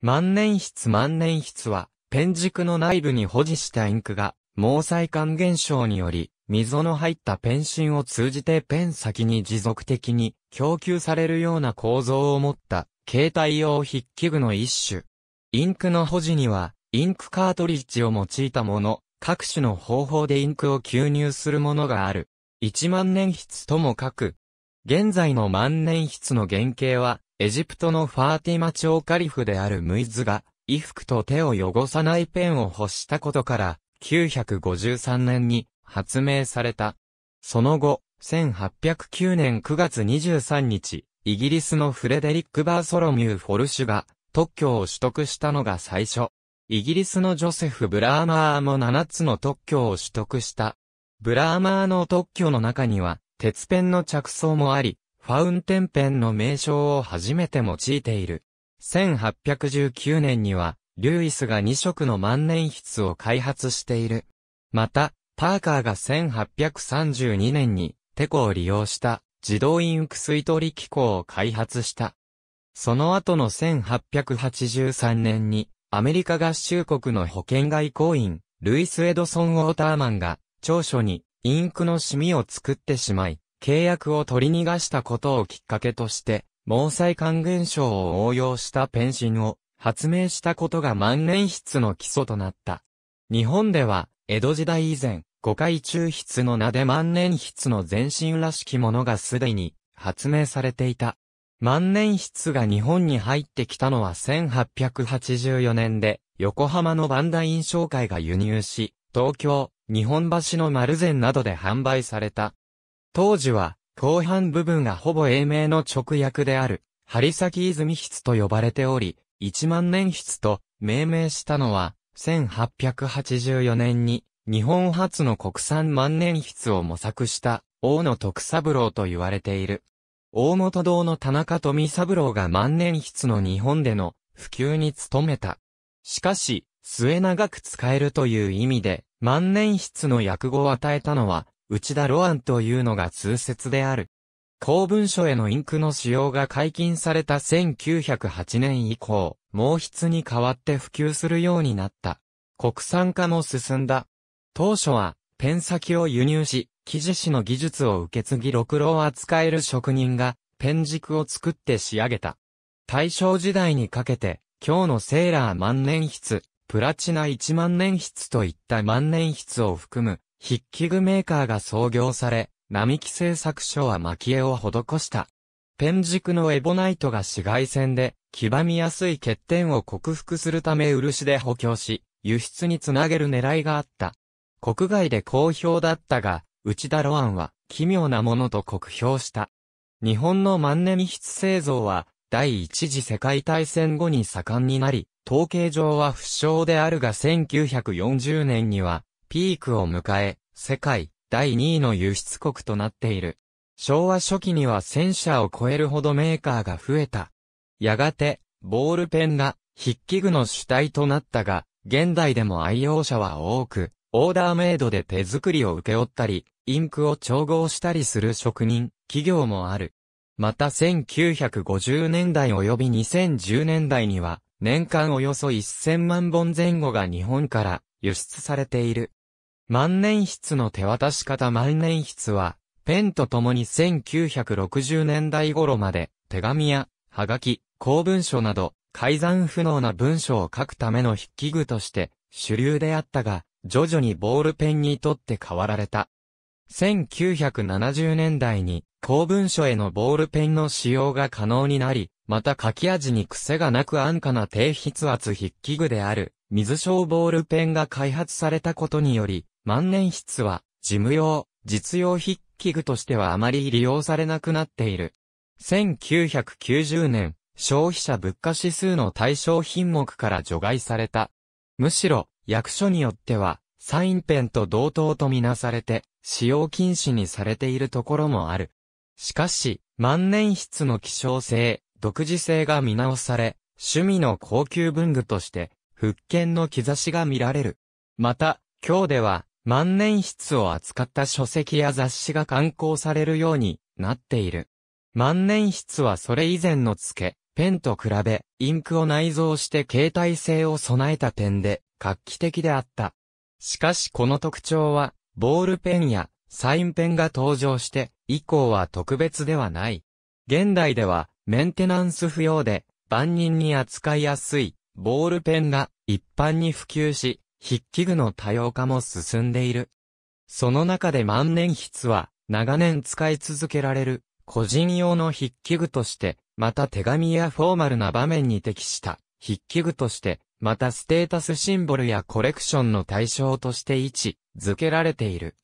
万年筆万年筆は、ペン軸の内部に保持したインクが、毛細管現象により、溝の入ったペン芯を通じてペン先に持続的に供給されるような構造を持った携帯用筆記具の一種。インクの保持には、インクカートリッジを用いたもの、各種の方法でインクを吸入するものがある。一万年筆とも書く。現在の万年筆の原型は、エジプトのファーティマ朝カリフであるムイズが、衣服と手を汚さないペンを欲したことから、953年に発明された。その後、1809年9月23日、イギリスのフレデリック・バーソロミュー・フォルシュが特許を取得したのが最初。イギリスのジョセフ・ブラーマーも7つの特許を取得した。ブラーマーの特許の中には、鉄ペンの着想もあり、ファウンテンペンの名称を初めて用いている。1819年には、リュイスが2色の万年筆を開発している。また、パーカーが1832年に、テコを利用した自動インク吸い取り機構を開発した。その後の1883年に、アメリカ合衆国の保険外交員、ルイス・エドソン・ウォーターマンが、長所に、インクのシミを作ってしまい、契約を取り逃がしたことをきっかけとして、毛細管現象を応用したペンシンを発明したことが万年筆の基礎となった。日本では、江戸時代以前、五回中筆の名で万年筆の前身らしきものがすでに発明されていた。万年筆が日本に入ってきたのは1884年で、横浜のバンダ印象会が輸入し、東京、日本橋の丸善などで販売された。当時は、後半部分がほぼ英明の直訳である、針先泉筆と呼ばれており、一万年筆と命名したのは、1884年に、日本初の国産万年筆を模索した大野徳三郎と言われている。大本堂の田中富三郎が万年筆の日本での普及に努めた。しかし、末長く使えるという意味で、万年筆の訳語を与えたのは、内田アンというのが通説である。公文書へのインクの使用が解禁された1908年以降、毛筆に代わって普及するようになった。国産化も進んだ。当初は、ペン先を輸入し、生地紙の技術を受け継ぎろくろを扱える職人が、ペン軸を作って仕上げた。大正時代にかけて、今日のセーラー万年筆、プラチナ一万年筆といった万年筆を含む、筆記具メーカーが創業され、並木製作所は巻絵を施した。ペン軸のエボナイトが紫外線で、黄ばみやすい欠点を克服するため漆で補強し、輸出につなげる狙いがあった。国外で好評だったが、内田ロアンは奇妙なものと酷評した。日本の万年筆製造は、第一次世界大戦後に盛んになり、統計上は不詳であるが1940年には、ピークを迎え、世界第2位の輸出国となっている。昭和初期には1000社を超えるほどメーカーが増えた。やがて、ボールペンが筆記具の主体となったが、現代でも愛用者は多く、オーダーメイドで手作りを受け負ったり、インクを調合したりする職人、企業もある。また1950年代及び2010年代には、年間およそ1000万本前後が日本から輸出されている。万年筆の手渡し方万年筆は、ペンと共に1960年代頃まで、手紙や、はがき、公文書など、改ざん不能な文書を書くための筆記具として、主流であったが、徐々にボールペンにとって変わられた。1970年代に、公文書へのボールペンの使用が可能になり、また書き味に癖がなく安価な低筆圧筆記具である、水小ボールペンが開発されたことにより、万年筆は、事務用、実用筆記具としてはあまり利用されなくなっている。1990年、消費者物価指数の対象品目から除外された。むしろ、役所によっては、サインペンと同等とみなされて、使用禁止にされているところもある。しかし、万年筆の希少性、独自性が見直され、趣味の高級文具として、復権の兆しが見られる。また、今日では、万年筆を扱った書籍や雑誌が刊行されるようになっている。万年筆はそれ以前の付け、ペンと比べ、インクを内蔵して携帯性を備えた点で、画期的であった。しかしこの特徴は、ボールペンやサインペンが登場して、以降は特別ではない。現代では、メンテナンス不要で、万人に扱いやすい、ボールペンが一般に普及し、筆記具の多様化も進んでいる。その中で万年筆は、長年使い続けられる、個人用の筆記具として、また手紙やフォーマルな場面に適した、筆記具として、またステータスシンボルやコレクションの対象として位置づけられている。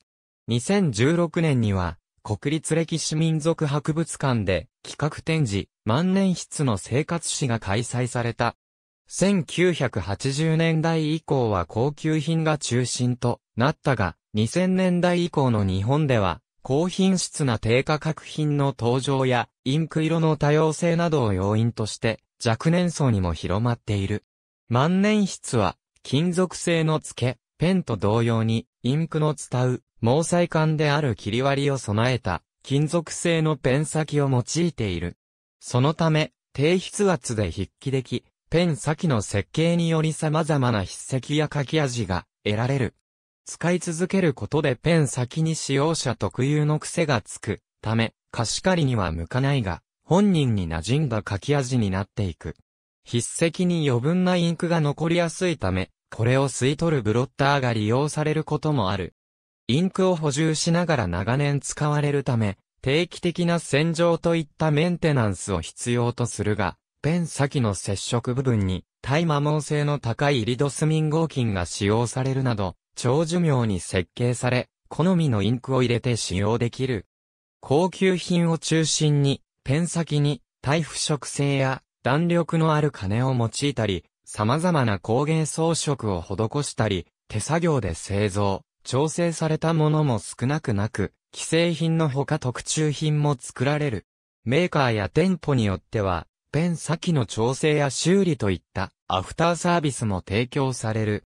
2016年には、国立歴史民族博物館で企画展示、万年筆の生活史が開催された。1980年代以降は高級品が中心となったが、2000年代以降の日本では、高品質な低価格品の登場や、インク色の多様性などを要因として、若年層にも広まっている。万年筆は、金属製の付け、ペンと同様に、インクの伝う、毛細管である切り割りを備えた、金属製のペン先を用いている。そのため、低筆圧で筆記でき、ペン先の設計により様々な筆跡や書き味が得られる。使い続けることでペン先に使用者特有の癖がつくため、貸し借りには向かないが、本人に馴染んだ書き味になっていく。筆跡に余分なインクが残りやすいため、これを吸い取るブロッターが利用されることもある。インクを補充しながら長年使われるため、定期的な洗浄といったメンテナンスを必要とするが、ペン先の接触部分に、耐摩耗性の高いリドスミン合金が使用されるなど、長寿命に設計され、好みのインクを入れて使用できる。高級品を中心に、ペン先に、耐腐食性や弾力のある金を用いたり、様々な工芸装飾を施したり、手作業で製造、調整されたものも少なくなく、既製品のほか特注品も作られる。メーカーや店舗によっては、ペン先の調整や修理といったアフターサービスも提供される。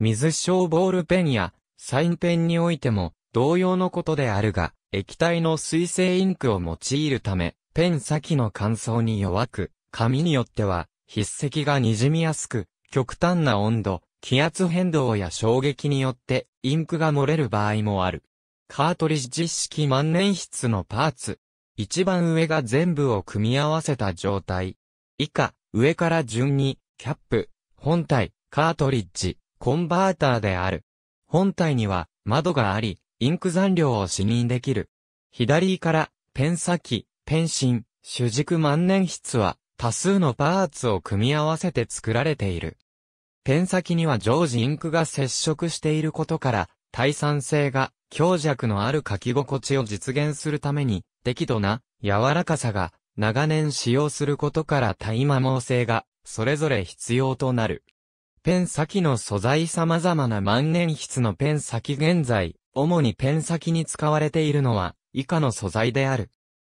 水小ボールペンやサインペンにおいても同様のことであるが、液体の水性インクを用いるため、ペン先の乾燥に弱く、紙によっては筆跡が滲みやすく、極端な温度、気圧変動や衝撃によってインクが漏れる場合もある。カートリッジ式万年筆のパーツ、一番上が全部を組み合わせた状態。以下、上から順に、キャップ、本体、カートリッジ、コンバーターである。本体には、窓があり、インク残量を視認できる。左から、ペン先、ペン芯、主軸万年筆は、多数のパーツを組み合わせて作られている。ペン先には常時インクが接触していることから、耐酸性が強弱のある書き心地を実現するために、適度な柔らかさが長年使用することから耐摩耗性がそれぞれ必要となる。ペン先の素材様々な万年筆のペン先現在、主にペン先に使われているのは以下の素材である。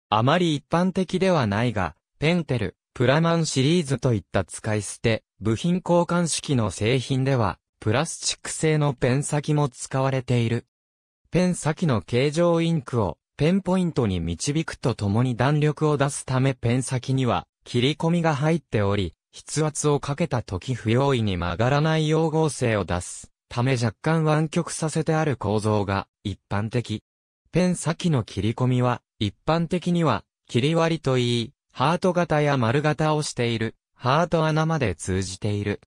あまり一般的ではないが、ペンテル、プラマンシリーズといった使い捨て、部品交換式の製品では、プラスチック製のペン先も使われている。ペン先の形状インクをペンポイントに導くとともに弾力を出すためペン先には切り込みが入っており、筆圧をかけた時不用意に曲がらない溶合成を出すため若干湾曲させてある構造が一般的。ペン先の切り込みは一般的には切り割りといい、ハート型や丸型をしているハート穴まで通じている。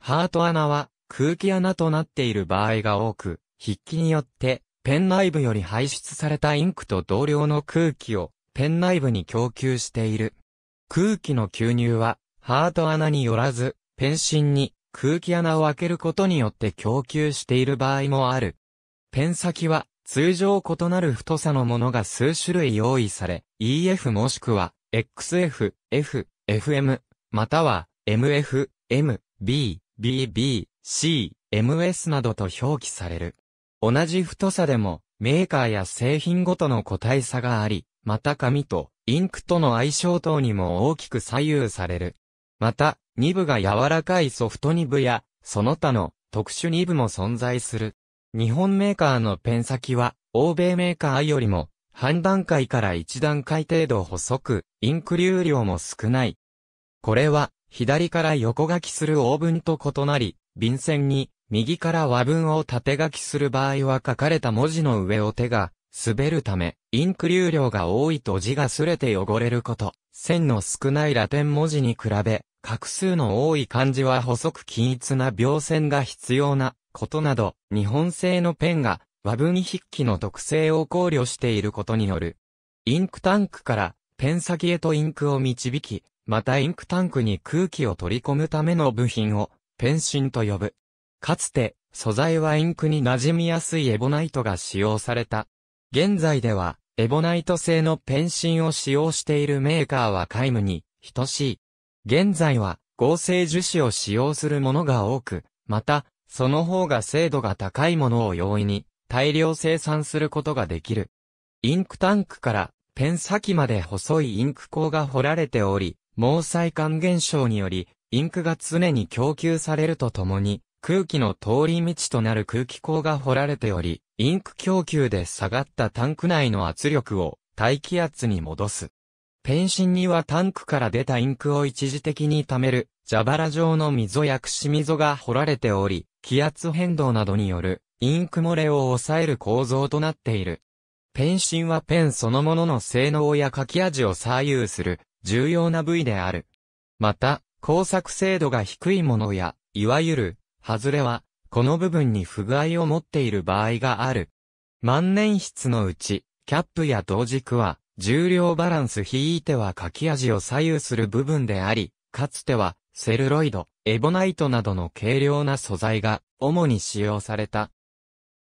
ハート穴は空気穴となっている場合が多く、筆記によってペン内部より排出されたインクと同量の空気をペン内部に供給している。空気の吸入はハート穴によらず、ペン芯に空気穴を開けることによって供給している場合もある。ペン先は通常異なる太さのものが数種類用意され、EF もしくは XF、F、FM、または MF、M、B、BB、C、MS などと表記される。同じ太さでも、メーカーや製品ごとの個体差があり、また紙とインクとの相性等にも大きく左右される。また、2部が柔らかいソフト2部や、その他の特殊2部も存在する。日本メーカーのペン先は、欧米メーカーよりも、半段階から1段階程度細く、インク流量も少ない。これは、左から横書きするオーブンと異なり、便箋に右から和文を縦書きする場合は書かれた文字の上を手が滑るため、インク流量が多いと字が擦れて汚れること。線の少ないラテン文字に比べ、画数の多い漢字は細く均一な描線が必要なことなど、日本製のペンが和文筆記の特性を考慮していることによる。インクタンクからペン先へとインクを導き、またインクタンクに空気を取り込むための部品を、ペン芯と呼ぶ。かつて、素材はインクに馴染みやすいエボナイトが使用された。現在では、エボナイト製のペンシンを使用しているメーカーは皆無に等しい。現在は合成樹脂を使用するものが多く、また、その方が精度が高いものを容易に大量生産することができる。インクタンクからペン先まで細いインク孔が掘られており、毛細管現象により、インクが常に供給されるとともに、空気の通り道となる空気口が掘られており、インク供給で下がったタンク内の圧力を大気圧に戻す。ペンシンにはタンクから出たインクを一時的に溜める、蛇腹状の溝やくし溝が掘られており、気圧変動などによるインク漏れを抑える構造となっている。ペンシンはペンそのものの性能や書き味を左右する重要な部位である。また、工作精度が低いものや、いわゆるズれは、この部分に不具合を持っている場合がある。万年筆のうち、キャップや同軸は、重量バランスひいては書き味を左右する部分であり、かつては、セルロイド、エボナイトなどの軽量な素材が、主に使用された。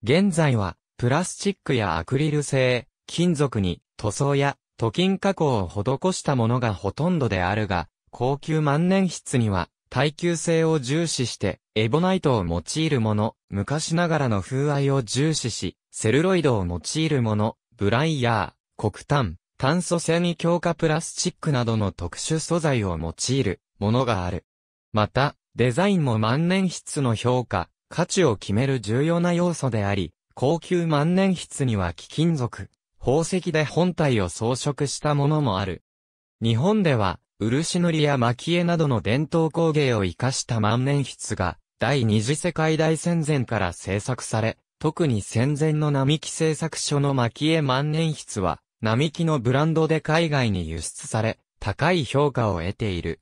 現在は、プラスチックやアクリル製、金属に、塗装や、塗金加工を施したものがほとんどであるが、高級万年筆には、耐久性を重視して、エボナイトを用いるもの、昔ながらの風合いを重視し、セルロイドを用いるもの、ブライヤー、黒炭、炭素繊維強化プラスチックなどの特殊素材を用いるものがある。また、デザインも万年筆の評価、価値を決める重要な要素であり、高級万年筆には貴金属、宝石で本体を装飾したものもある。日本では、漆塗りや蒔絵などの伝統工芸を生かした万年筆が、第二次世界大戦前から制作され、特に戦前の並木製作所の蒔絵万年筆は、並木のブランドで海外に輸出され、高い評価を得ている。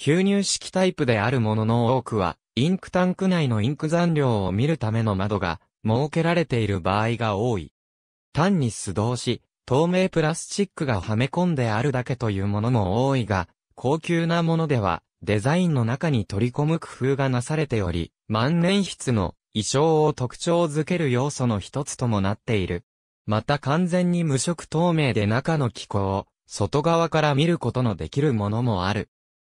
吸入式タイプであるものの多くは、インクタンク内のインク残量を見るための窓が設けられている場合が多い。単に素通し、透明プラスチックがはめ込んであるだけというものも多いが、高級なものでは、デザインの中に取り込む工夫がなされており、万年筆の衣装を特徴づける要素の一つともなっている。また完全に無色透明で中の気候を外側から見ることのできるものもある。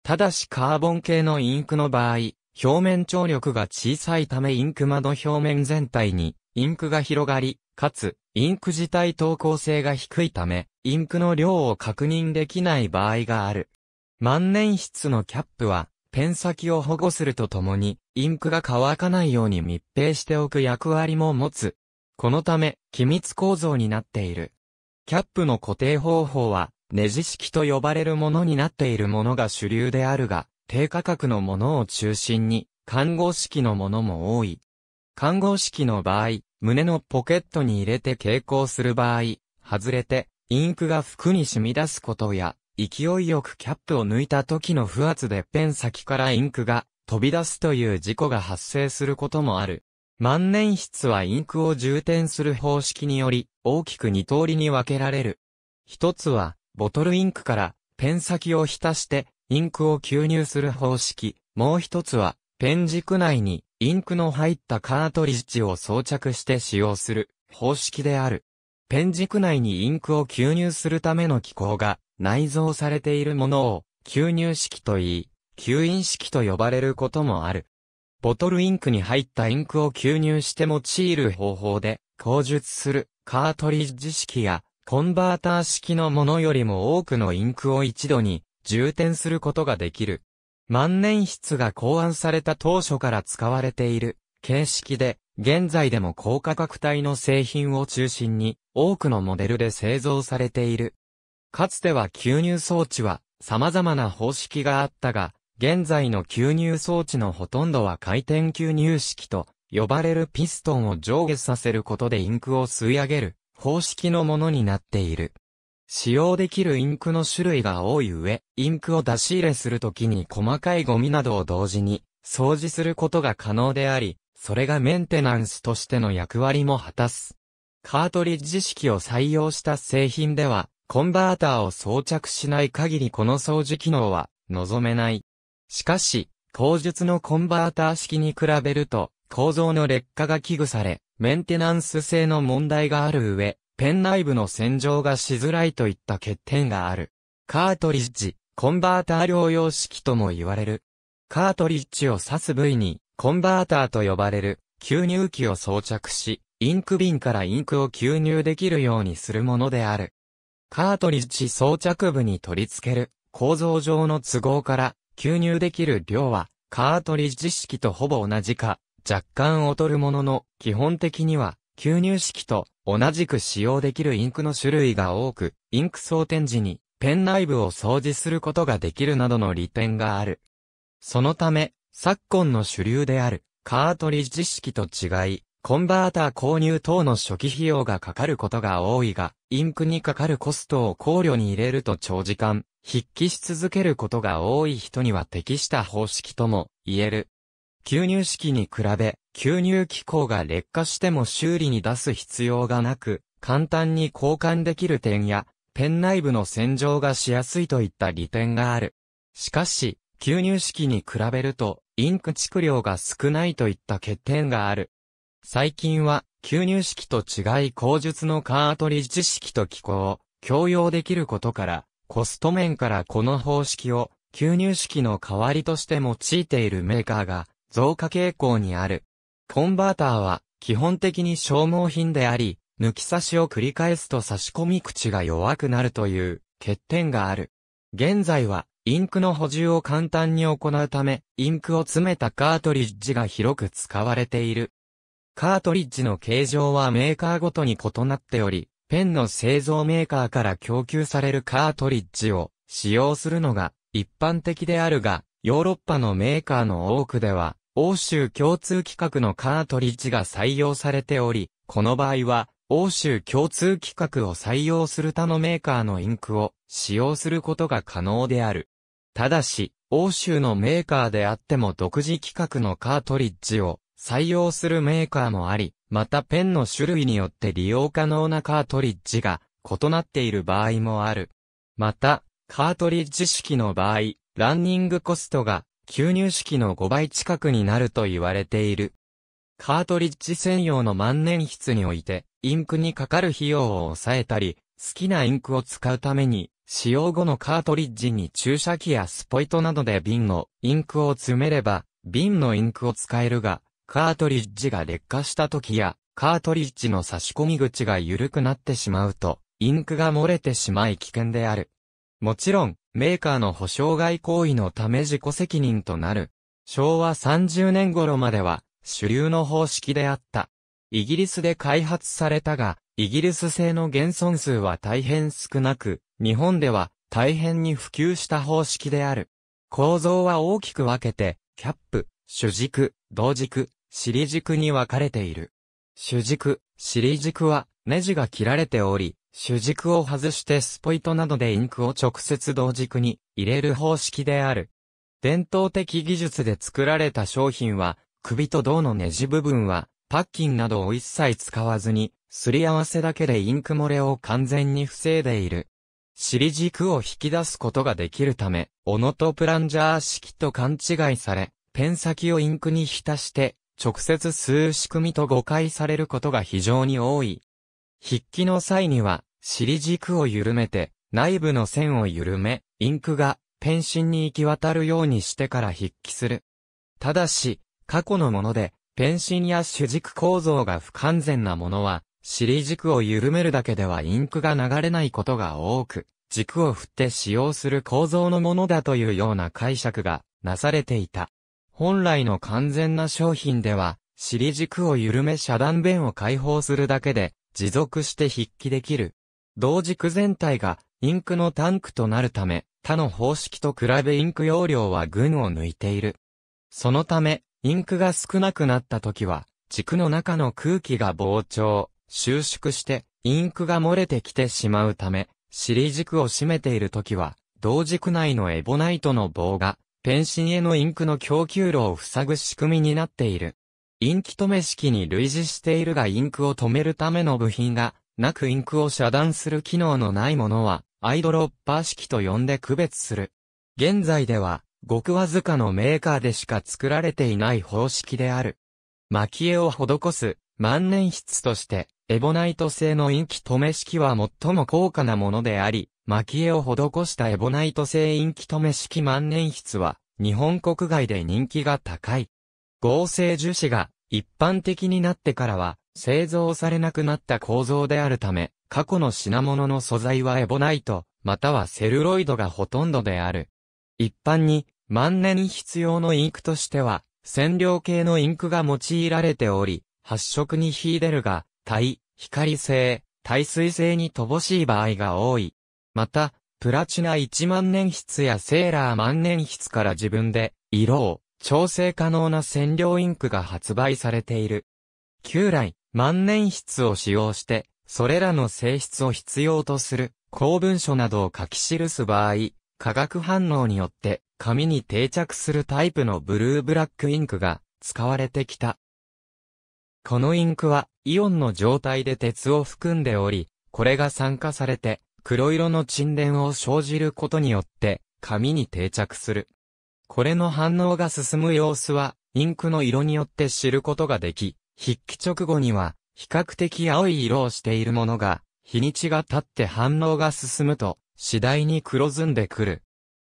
ただしカーボン系のインクの場合、表面張力が小さいためインク窓表面全体にインクが広がり、かつインク自体投稿性が低いため、インクの量を確認できない場合がある。万年筆のキャップは、ペン先を保護するとともに、インクが乾かないように密閉しておく役割も持つ。このため、機密構造になっている。キャップの固定方法は、ネジ式と呼ばれるものになっているものが主流であるが、低価格のものを中心に、看護式のものも多い。看護式の場合、胸のポケットに入れて蛍光する場合、外れて、インクが服に染み出すことや、勢いよくキャップを抜いた時の不圧でペン先からインクが飛び出すという事故が発生することもある。万年筆はインクを充填する方式により、大きく二通りに分けられる。一つは、ボトルインクからペン先を浸して、インクを吸入する方式。もう一つは、ペン軸内にインクの入ったカートリッジを装着して使用する方式である。ペン軸内にインクを吸入するための機構が内蔵されているものを吸入式と言い、吸引式と呼ばれることもある。ボトルインクに入ったインクを吸入して用いる方法で口述するカートリッジ式やコンバーター式のものよりも多くのインクを一度に充填することができる。万年筆が考案された当初から使われている形式で、現在でも高価格帯の製品を中心に多くのモデルで製造されている。かつては吸入装置は様々な方式があったが、現在の吸入装置のほとんどは回転吸入式と呼ばれるピストンを上下させることでインクを吸い上げる方式のものになっている。使用できるインクの種類が多い上、インクを出し入れするときに細かいゴミなどを同時に掃除することが可能であり、それがメンテナンスとしての役割も果たす。カートリッジ式を採用した製品では、コンバーターを装着しない限りこの掃除機能は望めない。しかし、工述のコンバーター式に比べると、構造の劣化が危惧され、メンテナンス性の問題がある上、ペン内部の洗浄がしづらいといった欠点がある。カートリッジ、コンバーター療養式とも言われる。カートリッジを刺す部位に、コンバーターと呼ばれる、吸入器を装着し、インク瓶からインクを吸入できるようにするものである。カートリッジ装着部に取り付ける、構造上の都合から、吸入できる量は、カートリッジ式とほぼ同じか、若干劣るものの、基本的には、吸入式と同じく使用できるインクの種類が多く、インク装填時にペン内部を掃除することができるなどの利点がある。そのため、昨今の主流であるカートリッジ式と違い、コンバーター購入等の初期費用がかかることが多いが、インクにかかるコストを考慮に入れると長時間、筆記し続けることが多い人には適した方式とも言える。吸入式に比べ、吸入機構が劣化しても修理に出す必要がなく、簡単に交換できる点や、ペン内部の洗浄がしやすいといった利点がある。しかし、吸入式に比べると、インク蓄量が少ないといった欠点がある。最近は、吸入式と違い口述のカートリッジ式と機構を共用できることから、コスト面からこの方式を吸入式の代わりとして用いているメーカーが増加傾向にある。コンバーターは基本的に消耗品であり、抜き差しを繰り返すと差し込み口が弱くなるという欠点がある。現在はインクの補充を簡単に行うため、インクを詰めたカートリッジが広く使われている。カートリッジの形状はメーカーごとに異なっており、ペンの製造メーカーから供給されるカートリッジを使用するのが一般的であるが、ヨーロッパのメーカーの多くでは、欧州共通規格のカートリッジが採用されており、この場合は、欧州共通規格を採用する他のメーカーのインクを使用することが可能である。ただし、欧州のメーカーであっても独自規格のカートリッジを採用するメーカーもあり、またペンの種類によって利用可能なカートリッジが異なっている場合もある。また、カートリッジ式の場合、ランニングコストが吸入式の5倍近くになると言われている。カートリッジ専用の万年筆において、インクにかかる費用を抑えたり、好きなインクを使うために、使用後のカートリッジに注射器やスポイトなどで瓶のインクを詰めれば、瓶のインクを使えるが、カートリッジが劣化した時や、カートリッジの差し込み口が緩くなってしまうと、インクが漏れてしまい危険である。もちろん、メーカーの保証外行為のため自己責任となる。昭和30年頃までは主流の方式であった。イギリスで開発されたが、イギリス製の現存数は大変少なく、日本では大変に普及した方式である。構造は大きく分けて、キャップ、主軸、同軸、尻軸に分かれている。主軸、尻軸はネジが切られており、主軸を外してスポイトなどでインクを直接同軸に入れる方式である。伝統的技術で作られた商品は、首と胴のネジ部分は、パッキンなどを一切使わずに、すり合わせだけでインク漏れを完全に防いでいる。尻軸を引き出すことができるため、斧とプランジャー式と勘違いされ、ペン先をインクに浸して、直接吸う仕組みと誤解されることが非常に多い。筆記の際には、尻軸を緩めて、内部の線を緩め、インクが、ペンシンに行き渡るようにしてから筆記する。ただし、過去のもので、ペンシンや主軸構造が不完全なものは、尻軸を緩めるだけではインクが流れないことが多く、軸を振って使用する構造のものだというような解釈がなされていた。本来の完全な商品では、尻軸を緩め遮断弁を解放するだけで、持続して筆記できる。同軸全体がインクのタンクとなるため、他の方式と比べインク容量は群を抜いている。そのため、インクが少なくなった時は、軸の中の空気が膨張、収縮して、インクが漏れてきてしまうため、尻軸を締めている時は、同軸内のエボナイトの棒が、ペンシンへのインクの供給路を塞ぐ仕組みになっている。インキ止め式に類似しているがインクを止めるための部品がなくインクを遮断する機能のないものはアイドロッパー式と呼んで区別する。現在ではごくわずかのメーカーでしか作られていない方式である。蒔絵を施す万年筆としてエボナイト製のインキ止め式は最も高価なものであり、蒔絵を施したエボナイト製インキ止め式万年筆は日本国外で人気が高い。合成樹脂が一般的になってからは製造されなくなった構造であるため、過去の品物の素材はエボナイト、またはセルロイドがほとんどである。一般に万年必要のインクとしては、染料系のインクが用いられており、発色に秀でるが、耐、光性、耐水性に乏しい場合が多い。また、プラチナ1万年筆やセーラー万年筆から自分で、色を、調整可能な染料インクが発売されている。旧来、万年筆を使用して、それらの性質を必要とする公文書などを書き記す場合、化学反応によって紙に定着するタイプのブルーブラックインクが使われてきた。このインクはイオンの状態で鉄を含んでおり、これが酸化されて黒色の沈殿を生じることによって紙に定着する。これの反応が進む様子は、インクの色によって知ることができ、筆記直後には、比較的青い色をしているものが、日にちが経って反応が進むと、次第に黒ずんでくる。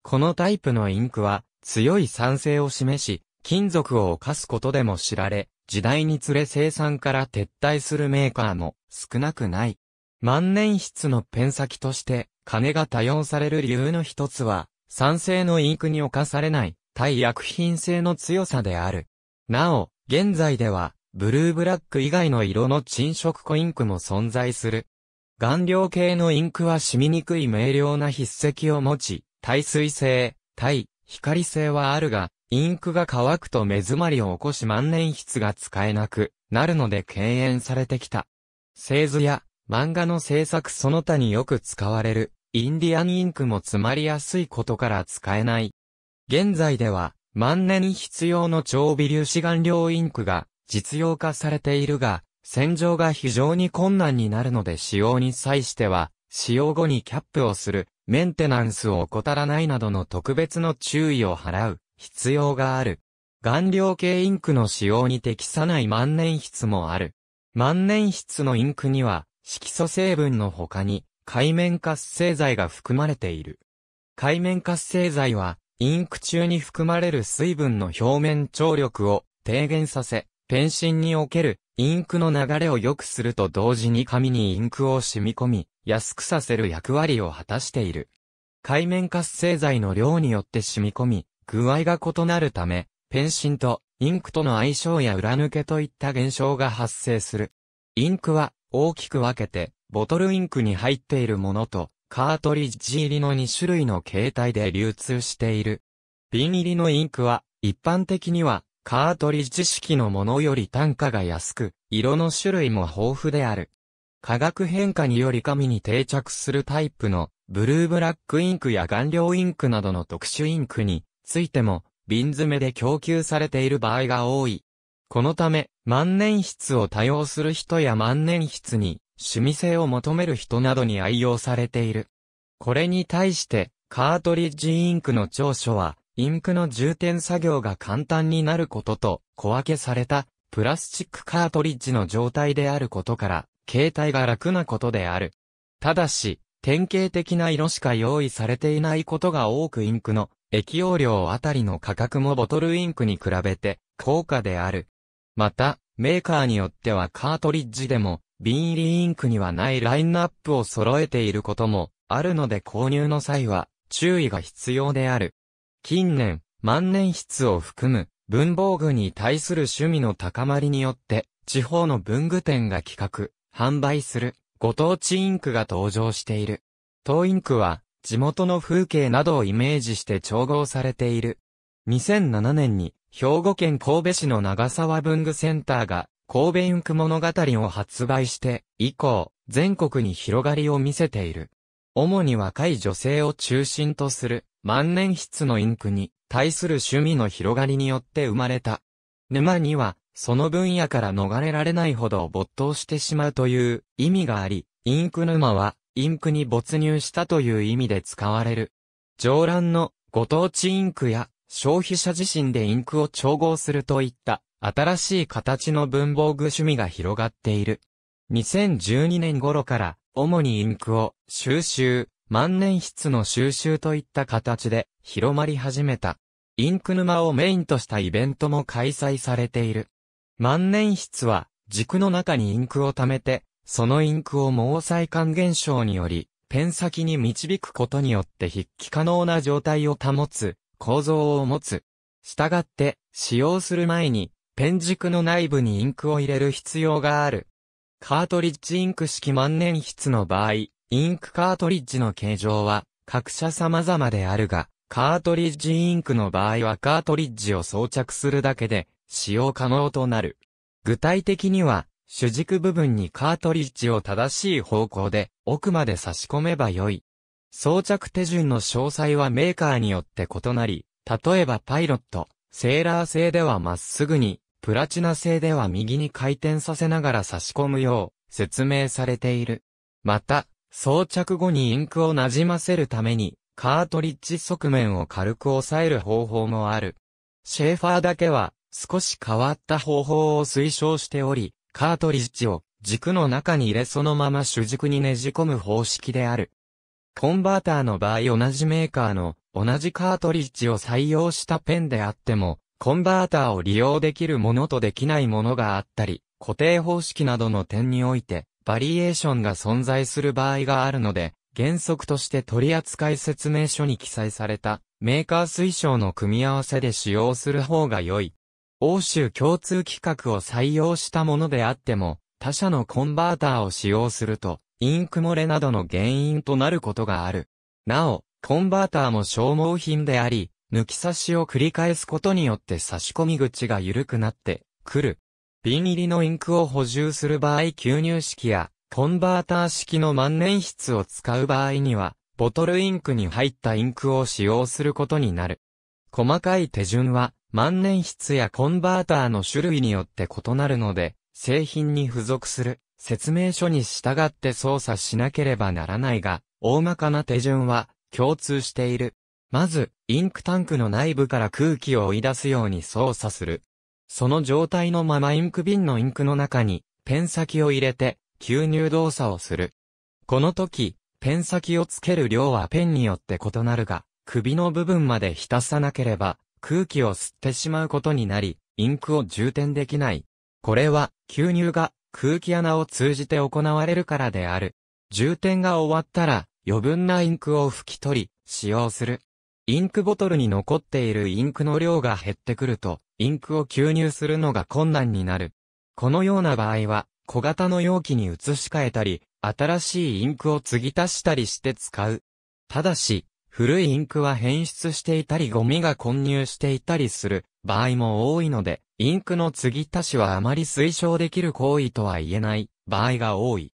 このタイプのインクは、強い酸性を示し、金属を犯すことでも知られ、時代につれ生産から撤退するメーカーも少なくない。万年筆のペン先として、金が多用される理由の一つは、酸性のインクに侵されない対薬品性の強さである。なお、現在では、ブルーブラック以外の色の沈色コインクも存在する。顔料系のインクは染みにくい明瞭な筆跡を持ち、耐水性、耐光性はあるが、インクが乾くと目詰まりを起こし万年筆が使えなくなるので敬遠されてきた。製図や漫画の制作その他によく使われるインディアンインクも詰まりやすいことから使えない。現在では、万年必要の超微粒子顔料インクが実用化されているが、洗浄が非常に困難になるので使用に際しては、使用後にキャップをする、メンテナンスを怠らないなどの特別の注意を払う必要がある。顔料系インクの使用に適さない万年筆もある。万年筆のインクには、色素成分の他に、海面活性剤が含まれている。海面活性剤は、インク中に含まれる水分の表面張力を低減させ、ペンシンにおけるインクの流れを良くすると同時に紙にインクを染み込み、安くさせる役割を果たしている。海面活性剤の量によって染み込み、具合が異なるため、ペンシンとインクとの相性や裏抜けといった現象が発生する。インクは大きく分けてボトルインクに入っているものと、カートリッジ入りの2種類の形態で流通している。瓶入りのインクは、一般的には、カートリッジ式のものより単価が安く、色の種類も豊富である。化学変化により紙に定着するタイプの、ブルーブラックインクや顔料インクなどの特殊インクについても、瓶詰めで供給されている場合が多い。このため、万年筆を多用する人や万年筆に趣味性を求める人などに愛用されている。これに対して、カートリッジインクの長所は、インクの充填作業が簡単になることと、小分けされた、プラスチックカートリッジの状態であることから、携帯が楽なことである。ただし、典型的な色しか用意されていないことが多くインクの液容量あたりの価格もボトルインクに比べて高価である。また、メーカーによってはカートリッジでも瓶入りインクにはないラインナップを揃えていることもあるので購入の際は注意が必要である。近年、万年筆を含む文房具に対する趣味の高まりによって地方の文具店が企画、販売するご当地インクが登場している。当インクは地元の風景などをイメージして調合されている。2007年に兵庫県神戸市の長沢文具センターが神戸インク物語を発売して以降、全国に広がりを見せている。主に若い女性を中心とする万年筆のインクに対する趣味の広がりによって生まれた。沼には、その分野から逃れられないほど没頭してしまうという意味があり、インク沼は、インクに没入したという意味で使われる。上乱のご当地インクや消費者自身でインクを調合するといった新しい形の文房具趣味が広がっている。2012年頃から、主にインクを収集、万年筆の収集といった形で広まり始めた。インク沼をメインとしたイベントも開催されている。万年筆は軸の中にインクを貯めて、そのインクを毛細管現象により、ペン先に導くことによって筆記可能な状態を保つ、構造を持つ。したがって、使用する前に、ペン軸の内部にインクを入れる必要がある。カートリッジインク式万年筆の場合、インクカートリッジの形状は各社様々であるが、カートリッジインクの場合はカートリッジを装着するだけで使用可能となる。具体的には、主軸部分にカートリッジを正しい方向で奥まで差し込めばよい。装着手順の詳細はメーカーによって異なり、例えばパイロット、セーラー製ではまっすぐに、プラチナ製では右に回転させながら差し込むよう説明されている。また、装着後にインクをなじませるために、カートリッジ側面を軽く押さえる方法もある。シェーファーだけは少し変わった方法を推奨しており、カートリッジを軸の中に入れそのまま主軸にねじ込む方式である。コンバーターの場合同じメーカーの同じカートリッジを採用したペンであっても、コンバーターを利用できるものとできないものがあったり、固定方式などの点において、バリエーションが存在する場合があるので、原則として取扱説明書に記載された、メーカー推奨の組み合わせで使用する方が良い。欧州共通規格を採用したものであっても、他社のコンバーターを使用すると、インク漏れなどの原因となることがある。なお、コンバーターも消耗品であり、抜き差しを繰り返すことによって差し込み口が緩くなってくる。瓶入りのインクを補充する場合吸入式やコンバーター式の万年筆を使う場合には、ボトルインクに入ったインクを使用することになる。細かい手順は、万年筆やコンバーターの種類によって異なるので、製品に付属する説明書に従って操作しなければならないが、大まかな手順は共通している。まず、インクタンクの内部から空気を追い出すように操作する。その状態のままインク瓶のインクの中に、ペン先を入れて、吸入動作をする。この時、ペン先をつける量はペンによって異なるが、首の部分まで浸さなければ、空気を吸ってしまうことになり、インクを充填できない。これは、吸入が空気穴を通じて行われるからである。充填が終わったら、余分なインクを拭き取り、使用する。インクボトルに残っているインクの量が減ってくると、インクを吸入するのが困難になる。このような場合は、小型の容器に移し替えたり、新しいインクを継ぎ足したりして使う。ただし、古いインクは変質していたりゴミが混入していたりする場合も多いので、インクの継ぎ足しはあまり推奨できる行為とは言えない場合が多い。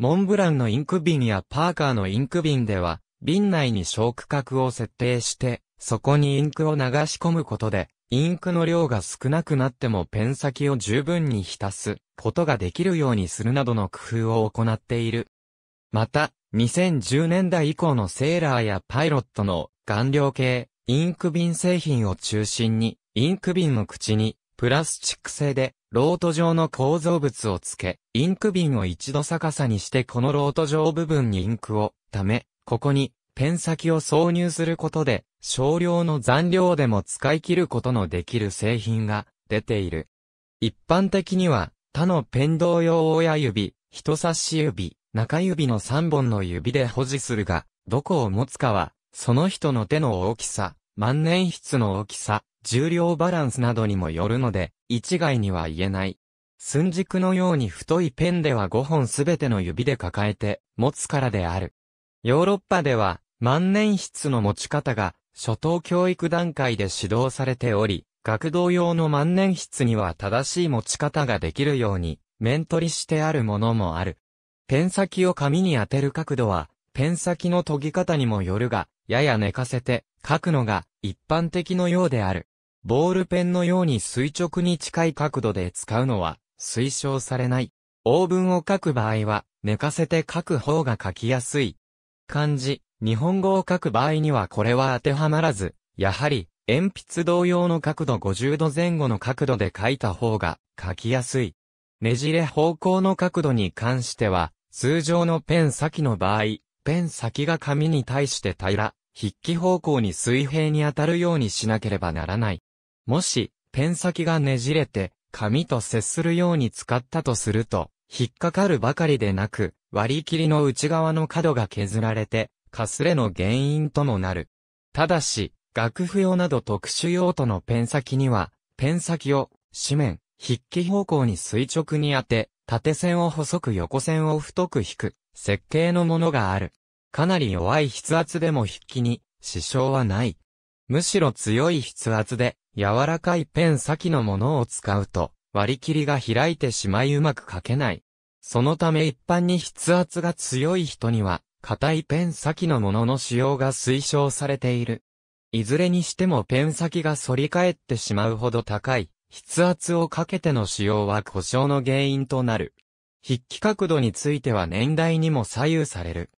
モンブランのインク瓶やパーカーのインク瓶では、瓶内に小区画を設定して、そこにインクを流し込むことで、インクの量が少なくなってもペン先を十分に浸すことができるようにするなどの工夫を行っている。また、2010年代以降のセーラーやパイロットの顔料系、インク瓶製品を中心に、インク瓶の口に、プラスチック製でロート状の構造物をつけ、インク瓶を一度逆さにしてこのロート状部分にインクを、ため、ここに、ペン先を挿入することで、少量の残量でも使い切ることのできる製品が出ている。一般的には、他のペン同様親指、人差し指、中指の3本の指で保持するが、どこを持つかは、その人の手の大きさ、万年筆の大きさ、重量バランスなどにもよるので、一概には言えない。寸軸のように太いペンでは5本すべての指で抱えて持つからである。ヨーロッパでは万年筆の持ち方が初等教育段階で指導されており、学童用の万年筆には正しい持ち方ができるように面取りしてあるものもある。ペン先を紙に当てる角度は、ペン先の研ぎ方にもよるが、やや寝かせて書くのが一般的のようである。ボールペンのように垂直に近い角度で使うのは推奨されない。オーブンを書く場合は寝かせて書く方が書きやすい。漢字、日本語を書く場合にはこれは当てはまらず、やはり鉛筆同様の角度50度前後の角度で書いた方が書きやすい。ねじれ方向の角度に関しては、通常のペン先の場合、ペン先が紙に対して平ら、筆記方向に水平に当たるようにしなければならない。もし、ペン先がねじれて、紙と接するように使ったとすると、引っかかるばかりでなく、割り切りの内側の角が削られて、かすれの原因ともなる。ただし、楽譜用など特殊用途のペン先には、ペン先を、紙面、筆記方向に垂直に当て、縦線を細く横線を太く引く、設計のものがある。かなり弱い筆圧でも筆記に、支障はない。むしろ強い筆圧で、柔らかいペン先のものを使うと、割り切りが開いてしまいうまく書けない。そのため一般に筆圧が強い人には、硬いペン先のものの使用が推奨されている。いずれにしてもペン先が反り返ってしまうほど高い、筆圧をかけての使用は故障の原因となる。筆記角度については年代にも左右される。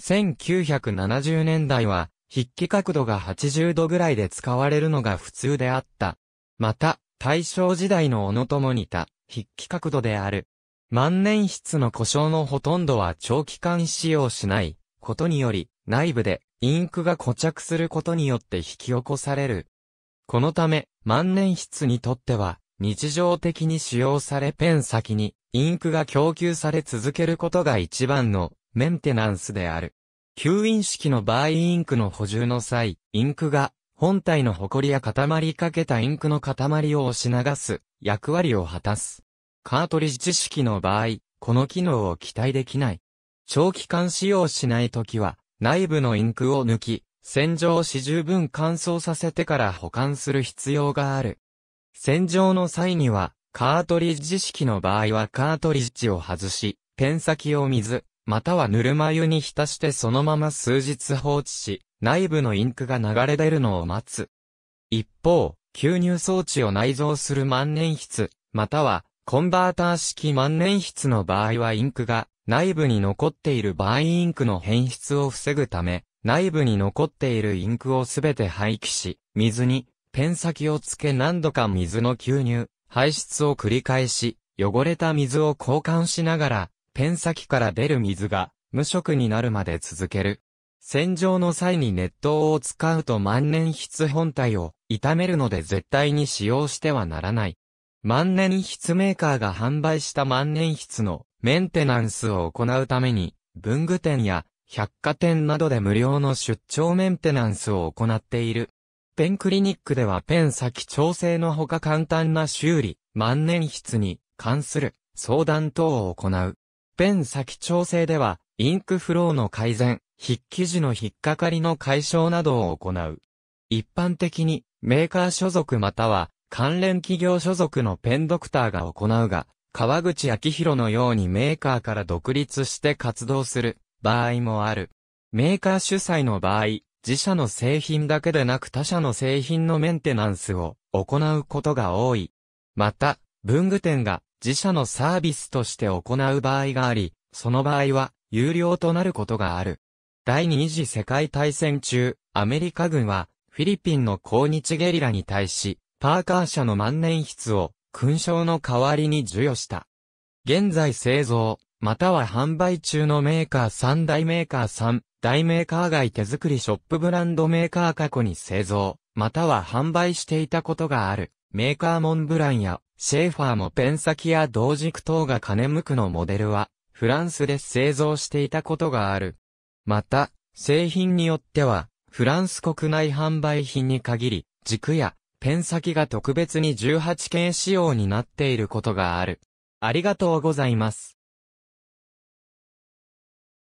1970年代は、筆記角度が80度ぐらいで使われるのが普通であった。また、大正時代の小野とも似た筆記角度である。万年筆の故障のほとんどは長期間使用しないことにより、内部でインクが固着することによって引き起こされる。このため、万年筆にとっては、日常的に使用されペン先にインクが供給され続けることが一番のメンテナンスである。吸引式の場合インクの補充の際、インクが本体の埃や固まりかけたインクの塊を押し流す役割を果たす。カートリッジ式の場合、この機能を期待できない。長期間使用しないときは、内部のインクを抜き、洗浄し十分乾燥させてから保管する必要がある。洗浄の際には、カートリッジ式の場合はカートリッジを外し、ペン先を水、またはぬるま湯に浸してそのまま数日放置し、内部のインクが流れ出るのを待つ。一方、吸入装置を内蔵する万年筆、またはコンバーター式万年筆の場合はインクが内部に残っている場合インクの変質を防ぐため、内部に残っているインクをすべて廃棄し、水にペン先をつけ何度か水の吸入、排出を繰り返し、汚れた水を交換しながら、ペン先から出る水が無色になるまで続ける。洗浄の際に熱湯を使うと万年筆本体を傷めるので絶対に使用してはならない。万年筆メーカーが販売した万年筆のメンテナンスを行うために文具店や百貨店などで無料の出張メンテナンスを行っている。ペンクリニックではペン先調整のほか簡単な修理、万年筆に関する相談等を行う。ペン先調整では、インクフローの改善、筆記時の引っかかりの解消などを行う。一般的に、メーカー所属または、関連企業所属のペンドクターが行うが、川口昭弘のようにメーカーから独立して活動する場合もある。メーカー主催の場合、自社の製品だけでなく他社の製品のメンテナンスを行うことが多い。また、文具店が自社のサービスとして行う場合があり、その場合は、有料となることがある。第二次世界大戦中、アメリカ軍は、フィリピンの抗日ゲリラに対し、パーカー社の万年筆を、勲章の代わりに授与した。現在製造、または販売中のメーカー3大メーカー3、大メーカー外手作りショップブランドメーカー過去に製造、または販売していたことがある、メーカーモンブランやシェーファーもペン先や同軸等が金向くのモデルは、フランスで製造していたことがある。また、製品によっては、フランス国内販売品に限り、軸やペン先が特別に18件仕様になっていることがある。ありがとうございます。